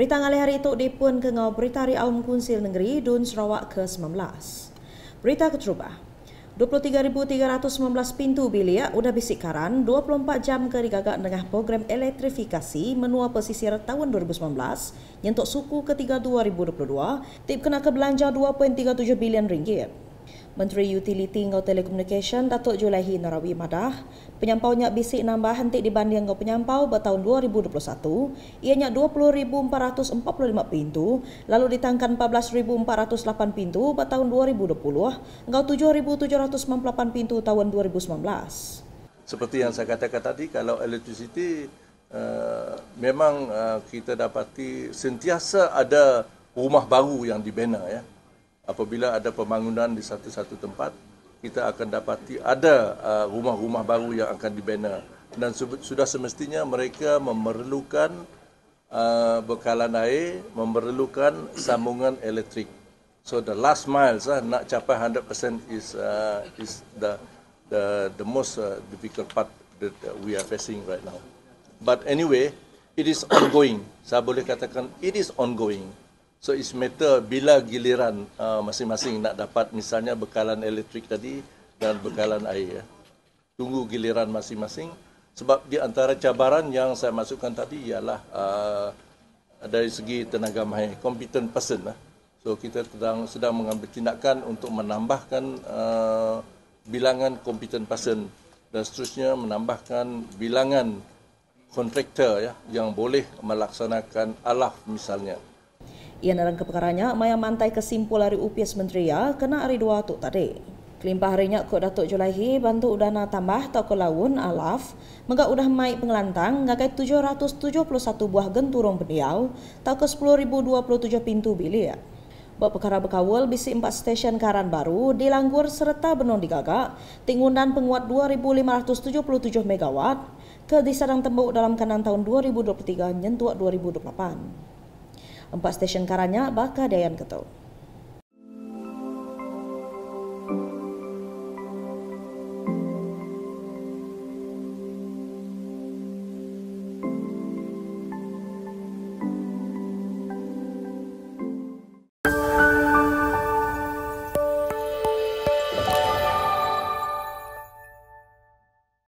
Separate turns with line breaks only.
Berita ngalih hari itu di pun ke ngau berita hari awam kunsil negeri Dun Sarawak ke-19. Berita keterubah. 23,319 pintu bilia udah bisik karan 24 jam ke digagak dengan program elektrifikasi menua pesisir tahun 2019 nyentuk suku ketiga 2022 tip kena kebelanja belanja 2.37 bilion ringgit. Menteri Utility Ngau Telecommunication Datuk Julaihi Narawi Madah, penyampaunya bisik nambah henti dibanding ngau penyampau tahun 2021, ianya 20,445 pintu, lalu ditangkan 14,408 pintu pada tahun 2020, ngau 7,798 pintu tahun 2019.
Seperti yang saya katakan tadi, kalau electricity Uh, eh, memang uh, kita dapati sentiasa ada rumah baru yang dibina ya apabila ada pembangunan di satu-satu tempat kita akan dapati ada uh, rumah-rumah baru yang akan dibina dan sudah semestinya mereka memerlukan uh, bekalan air, memerlukan sambungan elektrik. So the last miles uh, nak capai 100% is uh, is the the the most uh, difficult part that we are facing right now. But anyway, it is ongoing. Saya boleh katakan it is ongoing. So it's matter bila giliran uh, masing-masing nak dapat misalnya bekalan elektrik tadi dan bekalan air. Ya. Tunggu giliran masing-masing. Sebab di antara cabaran yang saya masukkan tadi ialah uh, dari segi tenaga mahir, competent person. Lah. So kita sedang, sedang mengambil tindakan untuk menambahkan uh, bilangan competent person dan seterusnya menambahkan bilangan kontraktor ya, yang boleh melaksanakan alaf misalnya.
Ia dalam keperkaranya, Maya mantai kesimpul dari UPS Menteria ya, kena hari dua tu tadi. Kelimpah harinya kot Datuk Julaihi bantu udana tambah ke laun alaf mengak udah mai pengelantang ngakai 771 buah genturong beliau toko 10027 pintu bilia. Buat perkara berkawal bisi empat stesen karan baru dilanggur serta benon digagak tinggundan penguat 2577 MW ke disadang tembuk dalam kanan tahun 2023 nyentuak 2028 empat stesen karanya bakal dayan ketua.